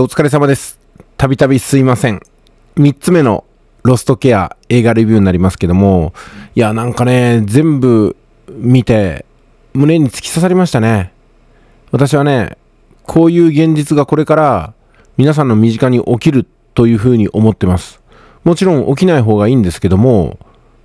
お疲れ様です。たびたびすいません。3つ目のロストケア映画レビューになりますけども、いや、なんかね、全部見て、胸に突き刺さりましたね。私はね、こういう現実がこれから皆さんの身近に起きるというふうに思ってます。もちろん起きない方がいいんですけども、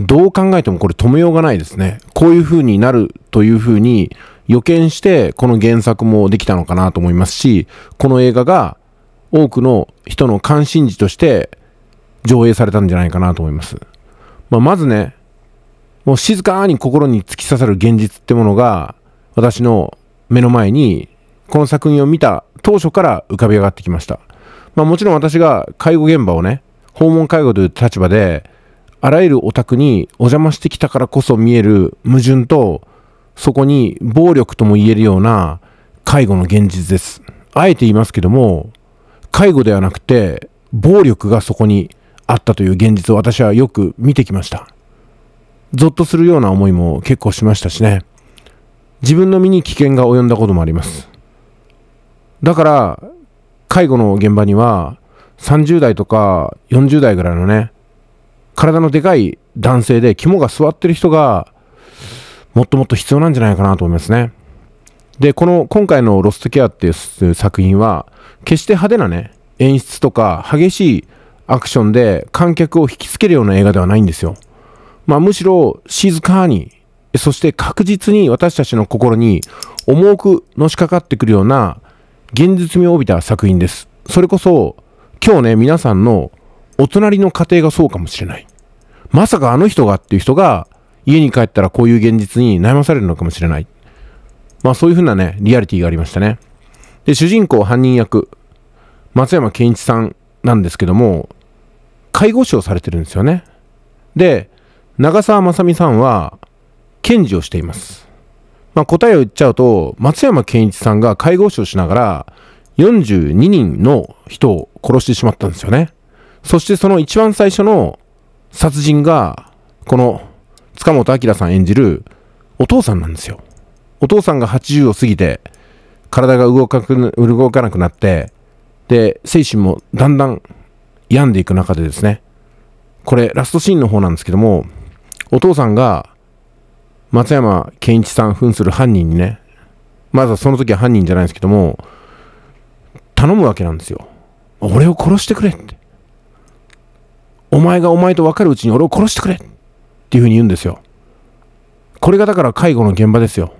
どう考えてもこれ止めようがないですね。こういう風になるという風に予見して、この原作もできたのかなと思いますし、この映画が多くの人の関心事として上映されたんじゃないかなと思います。まあ、まずね、もう静かに心に突き刺さる現実ってものが私の目の前にこの作品を見た当初から浮かび上がってきました。まあ、もちろん私が介護現場をね、訪問介護という立場であらゆるお宅にお邪魔してきたからこそ見える矛盾とそこに暴力とも言えるような介護の現実です。あえて言いますけども、介護ではなくて暴力がそこにあったという現実を私はよく見てきました。ゾッとするような思いも結構しましたしね。自分の身に危険が及んだこともあります。だから、介護の現場には30代とか40代ぐらいのね、体のでかい男性で肝が据わってる人がもっともっと必要なんじゃないかなと思いますね。で、この、今回のロストケアっていう作品は、決して派手なね、演出とか激しいアクションで観客を引きつけるような映画ではないんですよ。まあ、むしろ静かに、そして確実に私たちの心に重くのしかかってくるような現実味を帯びた作品です。それこそ、今日ね、皆さんのお隣の家庭がそうかもしれない。まさかあの人がっていう人が家に帰ったらこういう現実に悩まされるのかもしれない。まあそういうふうなね、リアリティがありましたね。で、主人公犯人役、松山ケンイチさんなんですけども、介護士をされてるんですよね。で、長澤まさみさんは、検事をしています。まあ、答えを言っちゃうと、松山ケンイチさんが介護士をしながら、42人の人を殺してしまったんですよね。そしてその一番最初の殺人が、この塚本明さん演じるお父さんなんですよ。お父さんが80を過ぎて、体が動かく動かなくなって、で、精神もだんだん病んでいく中でですね、これ、ラストシーンの方なんですけども、お父さんが、松山健一さん扮する犯人にね、まずはその時は犯人じゃないんですけども、頼むわけなんですよ。俺を殺してくれって。お前がお前と分かるうちに俺を殺してくれっていうふうに言うんですよ。これがだから介護の現場ですよ。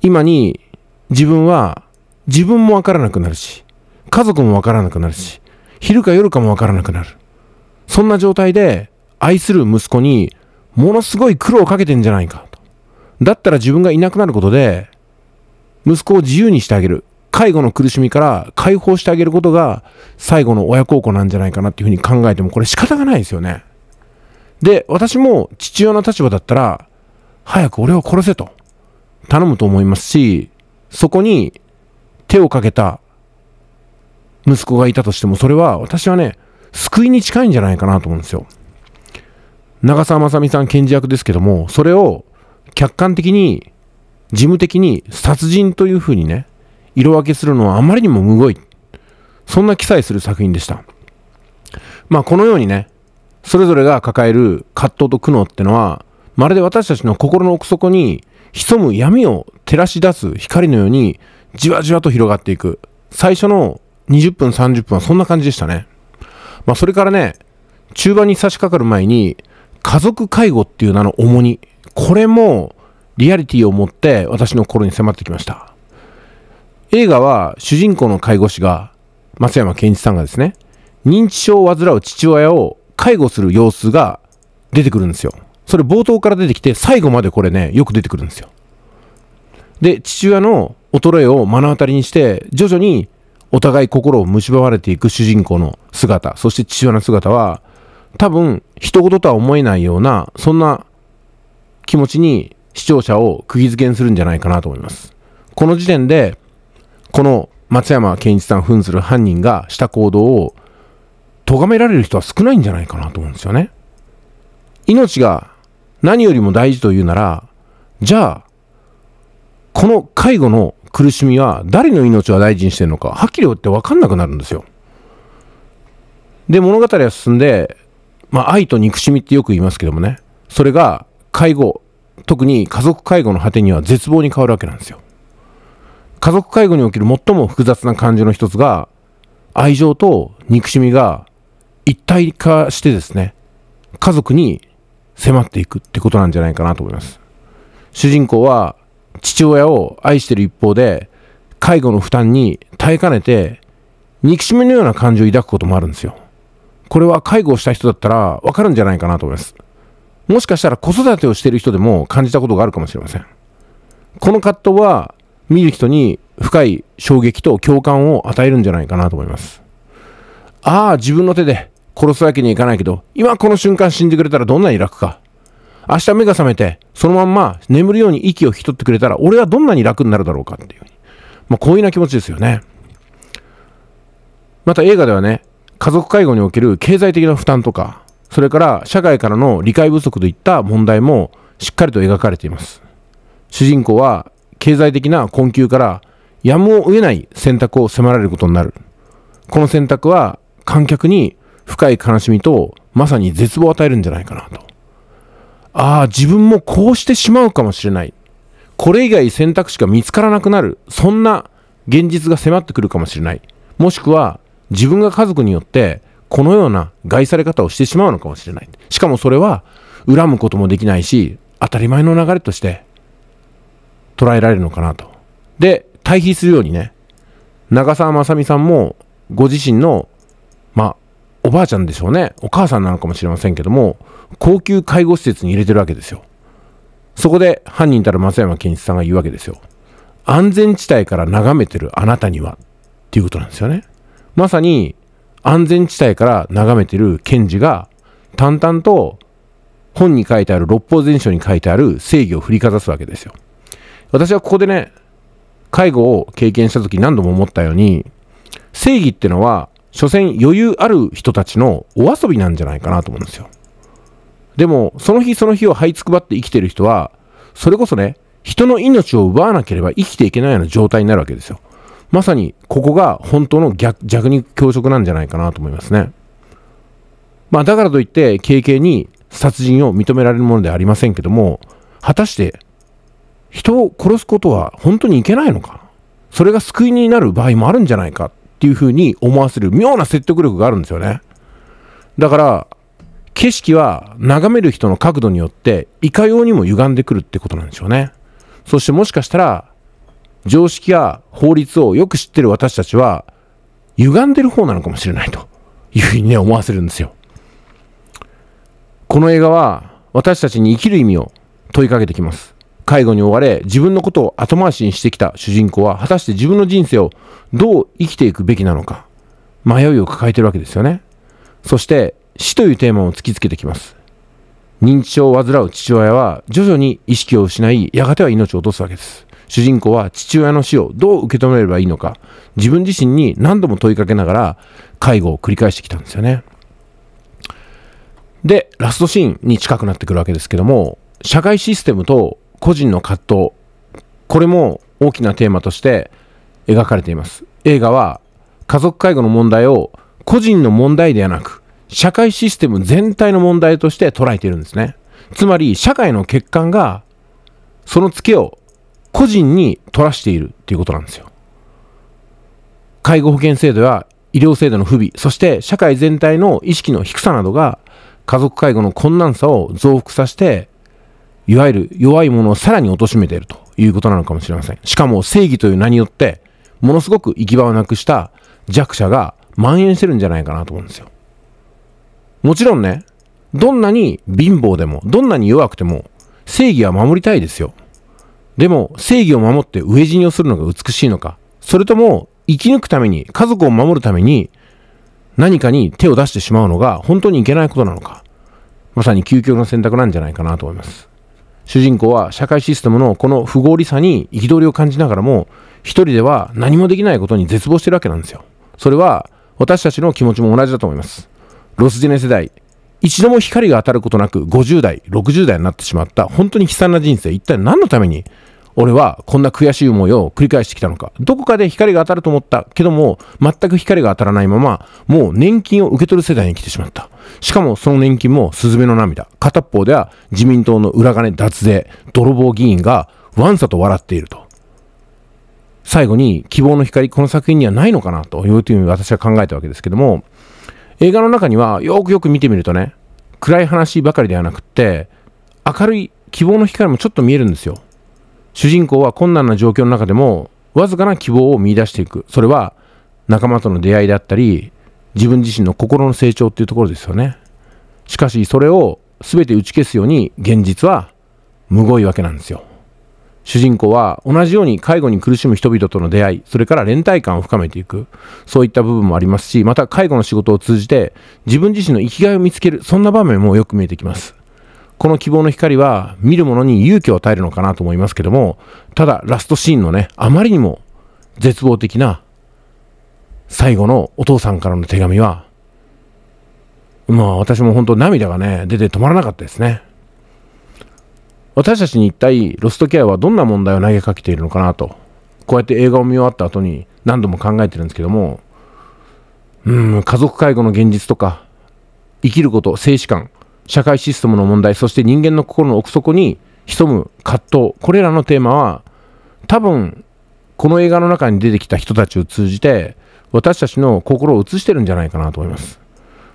今に自分は自分もわからなくなるし、家族もわからなくなるし、昼か夜かもわからなくなる。そんな状態で愛する息子にものすごい苦労をかけてんじゃないかと。だったら自分がいなくなることで、息子を自由にしてあげる。介護の苦しみから解放してあげることが最後の親孝行なんじゃないかなっていうふうに考えてもこれ仕方がないですよね。で、私も父親の立場だったら、早く俺を殺せと。頼むと思いますし、そこに手をかけた息子がいたとしても、それは私はね、救いに近いんじゃないかなと思うんですよ。長澤まさみさん検事役ですけども、それを客観的に、事務的に殺人というふうにね、色分けするのはあまりにもむごい。そんな記載する作品でした。まあこのようにね、それぞれが抱える葛藤と苦悩ってのは、まるで私たちの心の奥底に潜む闇を照らし出す光のようにじわじわと広がっていく最初の20分30分はそんな感じでしたね、まあ、それからね中盤に差し掛かる前に家族介護っていう名の重荷これもリアリティを持って私の心に迫ってきました映画は主人公の介護士が松山ケンイチさんがですね認知症を患う父親を介護する様子が出てくるんですよそれ冒頭から出てきて、最後までこれね、よく出てくるんですよ。で、父親の衰えを目の当たりにして、徐々にお互い心を蝕まれていく主人公の姿、そして父親の姿は、多分、一言とは思えないような、そんな気持ちに視聴者を釘付けにするんじゃないかなと思います。この時点で、この松山健一さん扮する犯人がした行動を咎められる人は少ないんじゃないかなと思うんですよね。命が何よりも大事というなら、じゃあ、この介護の苦しみは誰の命を大事にしてるのか、はっきり言って分かんなくなるんですよ。で、物語は進んで、まあ、愛と憎しみってよく言いますけどもね、それが介護、特に家族介護の果てには絶望に変わるわけなんですよ。家族介護における最も複雑な感情の一つが、愛情と憎しみが一体化してですね、家族に迫っていくってことなんじゃないかなと思います。主人公は父親を愛してる一方で、介護の負担に耐えかねて、憎しみのような感情を抱くこともあるんですよ。これは介護をした人だったらわかるんじゃないかなと思います。もしかしたら子育てをしている人でも感じたことがあるかもしれません。この葛藤は見る人に深い衝撃と共感を与えるんじゃないかなと思います。ああ、自分の手で殺すわけにいかないけど、今この瞬間死んでくれたらどんなに楽か。明日目が覚めて、そのまんま眠るように息を引き取ってくれたら、俺はどんなに楽になるだろうかっていう。まあ、ような気持ちですよね。また映画ではね、家族介護における経済的な負担とか、それから社会からの理解不足といった問題もしっかりと描かれています。主人公は経済的な困窮からやむを得ない選択を迫られることになる。この選択は観客に深い悲しみと、まさに絶望を与えるんじゃないかなと。ああ、自分もこうしてしまうかもしれない。これ以外選択肢が見つからなくなる。そんな現実が迫ってくるかもしれない。もしくは、自分が家族によって、このような害され方をしてしまうのかもしれない。しかもそれは、恨むこともできないし、当たり前の流れとして、捉えられるのかなと。で、対比するようにね、長澤まさみさんも、ご自身のおばあちゃんでしょうねお母さんなのかもしれませんけども高級介護施設に入れてるわけですよそこで犯人たる松山健一さんが言うわけですよ安全地帯から眺めてるあなたにはっていうことなんですよねまさに安全地帯から眺めてる検事が淡々と本に書いてある六法全書に書いてある正義を振りかざすわけですよ私はここでね介護を経験した時何度も思ったように正義ってのは所詮余裕ある人たちのお遊びなんじゃないかなと思うんですよ。でも、その日その日を這いつくばって生きてる人は、それこそね、人の命を奪わなければ生きていけないような状態になるわけですよ。まさに、ここが本当の逆、に強食なんじゃないかなと思いますね。まあ、だからといって、軽々に殺人を認められるものではありませんけども、果たして、人を殺すことは本当にいけないのかそれが救いになる場合もあるんじゃないかっていううに思わせる妙な説得力があるんですよね。だから、景色は眺める人の角度によっていかようにも歪んでくるってことなんでしょうね。そしてもしかしたら、常識や法律をよく知ってる私たちは、歪んでる方なのかもしれないというふうにね、思わせるんですよ。この映画は私たちに生きる意味を問いかけてきます。介護に追われ自分のことを後回しにしてきた主人公は果たして自分の人生をどう生きていくべきなのか迷いを抱えてるわけですよねそして死というテーマを突きつけてきます認知症を患う父親は徐々に意識を失いやがては命を落とすわけです主人公は父親の死をどう受け止めればいいのか自分自身に何度も問いかけながら介護を繰り返してきたんですよねでラストシーンに近くなってくるわけですけども社会システムと個人の葛藤これも大きなテーマとして描かれています映画は家族介護の問題を個人の問題ではなく社会システム全体の問題として捉えているんですねつまり社会の欠陥がそのツケを個人に取らしているということなんですよ介護保険制度や医療制度の不備そして社会全体の意識の低さなどが家族介護の困難さを増幅させていわゆる弱いものをさらに貶めているということなのかもしれません。しかも正義という名によって、ものすごく行き場をなくした弱者が蔓延してるんじゃないかなと思うんですよ。もちろんね、どんなに貧乏でも、どんなに弱くても、正義は守りたいですよ。でも、正義を守って飢え死にをするのが美しいのか、それとも、生き抜くために、家族を守るために、何かに手を出してしまうのが、本当にいけないことなのか。まさに究極の選択なんじゃないかなと思います。主人公は社会システムのこの不合理さに憤りを感じながらも一人では何もできないことに絶望してるわけなんですよそれは私たちの気持ちも同じだと思いますロスジェネ世代一度も光が当たることなく50代60代になってしまった本当に悲惨な人生一体何のために俺はこんな悔しい思いを繰り返してきたのか。どこかで光が当たると思ったけども、全く光が当たらないまま、もう年金を受け取る世代に来てしまった。しかもその年金もスズメの涙。片方では自民党の裏金脱税、泥棒議員がわんさと笑っていると。最後に希望の光、この作品にはないのかなというふうに私は考えたわけですけども、映画の中にはよくよく見てみるとね、暗い話ばかりではなくって、明るい希望の光もちょっと見えるんですよ。主人公は困難な状況の中でもわずかな希望を見いだしていくそれは仲間との出会いだったり自分自身の心の成長っていうところですよねしかしそれを全て打ち消すように現実はむごいわけなんですよ主人公は同じように介護に苦しむ人々との出会いそれから連帯感を深めていくそういった部分もありますしまた介護の仕事を通じて自分自身の生きがいを見つけるそんな場面もよく見えてきますこの希望の光は見る者に勇気を与えるのかなと思いますけども、ただラストシーンのね、あまりにも絶望的な最後のお父さんからの手紙は、まあ私も本当涙がね、出て止まらなかったですね。私たちに一体ロストケアはどんな問題を投げかけているのかなと、こうやって映画を見終わった後に何度も考えてるんですけども、うん、家族介護の現実とか、生きること、生死観、社会システムの問題、そして人間の心の奥底に潜む葛藤、これらのテーマは、多分、この映画の中に出てきた人たちを通じて、私たちの心を映してるんじゃないかなと思います。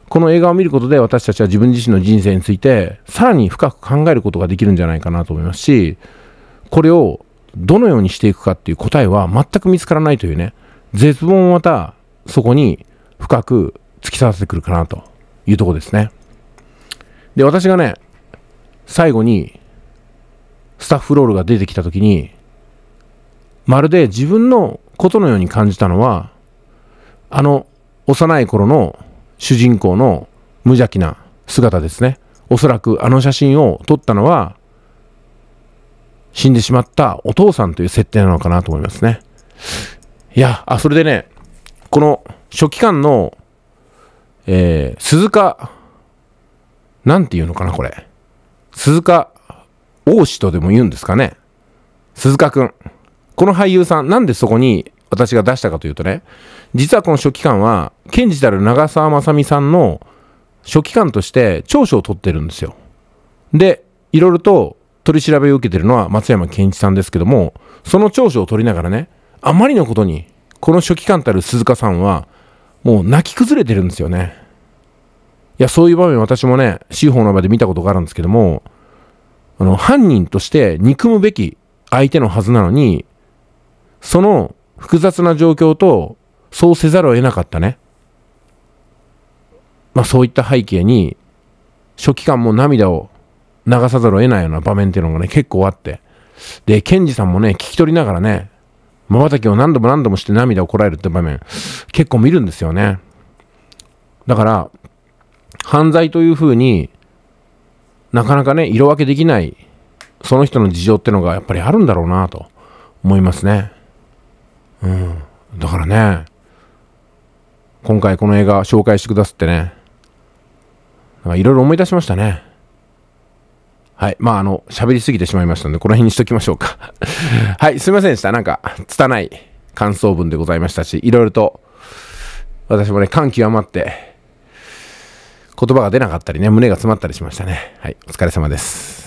この映画を見ることで私たちは自分自身の人生についてさらに深く考えることができるんじゃないかなと思いますしこれをどのようにしていくかっていう答えは全く見つからないというね絶望もまたそこに深く突き刺さってくるかなというとこですね。で、私がね、最後に、スタッフロールが出てきた時に、まるで自分のことのように感じたのは、あの、幼い頃の主人公の無邪気な姿ですね。おそらくあの写真を撮ったのは、死んでしまったお父さんという設定なのかなと思いますね。いや、あ、それでね、この書記官の、えー、鈴鹿なんて言うのかな、これ。鈴鹿王子とでも言うんですかね。鈴鹿くん。この俳優さん、なんでそこに私が出したかというとね、実はこの書記官は、検事たる長澤まさみさんの書記官として長所を取ってるんですよ。で、いろいろと取り調べを受けてるのは松山健一さんですけども、その長所を取りながらね、あまりのことに、この書記官たる鈴鹿さんは、もう泣き崩れてるんですよね。や、そういう場面私もね、司法の場で見たことがあるんですけども、あの、犯人として憎むべき相手のはずなのに、その複雑な状況と、そうせざるを得なかったね。まあそういった背景に、書記官も涙を流さざるを得ないような場面っていうのがね、結構あって。で、検事さんもね、聞き取りながらね、瞬きを何度も何度もして涙をこらえるって場面、結構見るんですよね。だから、犯罪というふうになかなかね、色分けできない、その人の事情ってのがやっぱりあるんだろうなと思いますね。うん。だからね、今回この映画紹介してくださってね、いろいろ思い出しましたね。はい。まあ、あの、喋りすぎてしまいましたので、この辺にしときましょうか はい。すいませんでした。なんか、拙い感想文でございましたし、いろいろと、私もね、感極まって、言葉が出なかったりね、胸が詰まったりしましたね。はい、お疲れ様です。